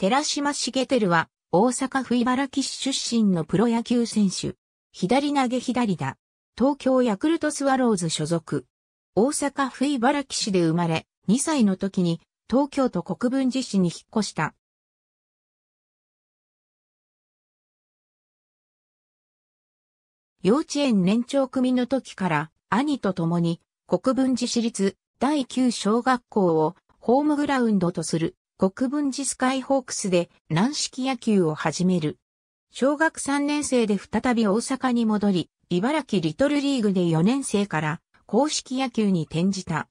寺島茂輝は、大阪府茨城市出身のプロ野球選手。左投げ左打。東京ヤクルトスワローズ所属。大阪府茨城市で生まれ、2歳の時に東京都国分寺市に引っ越した。幼稚園年長組の時から兄と共に国分寺市立第9小学校をホームグラウンドとする国分寺スカイホークスで軟式野球を始める。小学3年生で再び大阪に戻り、茨城リトルリーグで4年生から公式野球に転じた。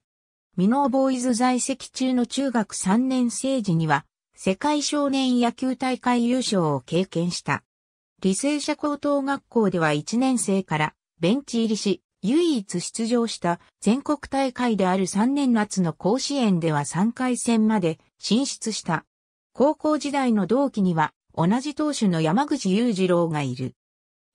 ミノーボーイズ在籍中の中学3年生時には、世界少年野球大会優勝を経験した。理性者高等学校では1年生からベンチ入りし、唯一出場した全国大会である3年夏の甲子園では3回戦まで進出した。高校時代の同期には同じ投手の山口雄二郎がいる。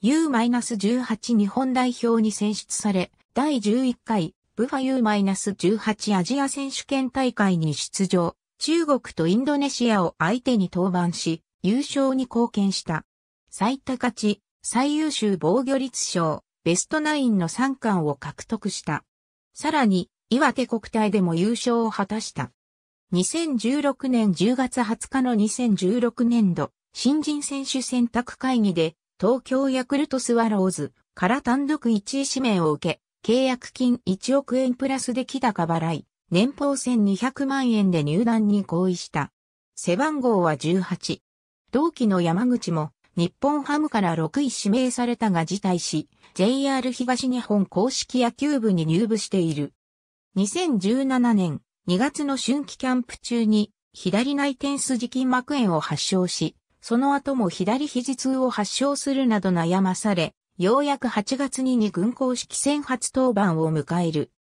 U-18 日本代表に選出され、第11回ブファ U-18 アジア選手権大会に出場、中国とインドネシアを相手に登板し、優勝に貢献した。最多勝ち、最優秀防御率賞、ベストナインの3冠を獲得した。さらに、岩手国体でも優勝を果たした。2016年10月20日の2016年度、新人選手選択会議で、東京ヤクルトスワローズから単独1位指名を受け、契約金1億円プラスで木高払い、年俸1200万円で入団に合意した。背番号は18。同期の山口も日本ハムから6位指名されたが辞退し、JR 東日本公式野球部に入部している。2017年2月の春季キャンプ中に左内転筋筋膜炎を発症し、その後も左肘痛を発症するなど悩まされ、ようやく8月に2軍公式戦初登板を迎える。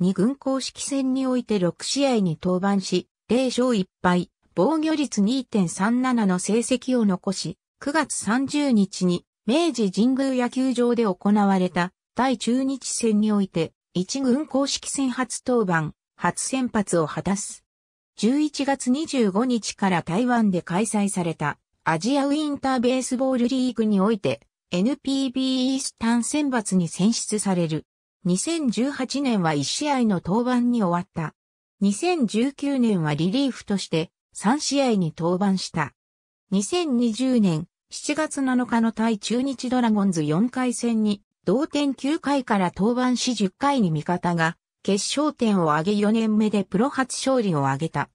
2軍公式戦において6試合に登板し、0勝1敗、防御率2.37の成績を残し、9月30日に明治神宮野球場で行われた対中日戦において一軍公式戦初登板、初先発を果たす。11月25日から台湾で開催されたアジアウィンターベースボールリーグにおいて NPB イースタン選抜に選出される。2018年は1試合の登板に終わった。2019年はリリーフとして3試合に登板した。2020年7月7日の対中日ドラゴンズ4回戦に同点9回から登板し10回に味方が決勝点を挙げ4年目でプロ初勝利を挙げた。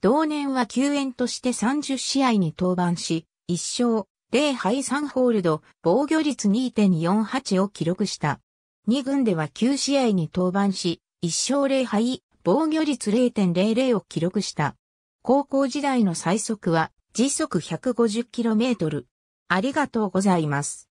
同年は救援として30試合に登板し、1勝、0敗3ホールド、防御率2.48を記録した。2軍では9試合に登板し、1勝0敗、防御率0.00を記録した。高校時代の最速は時速 150km。ありがとうございます。